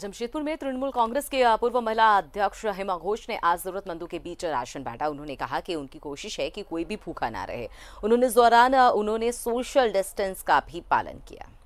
जमशेदपुर में तृणमूल कांग्रेस के पूर्व महिला अध्यक्ष हेमा घोष ने आज जरूरतमंदों के बीच राशन बांटा उन्होंने कहा कि उनकी कोशिश है कि कोई भी भूखा ना रहे उन्होंने इस दौरान उन्होंने सोशल डिस्टेंस का भी पालन किया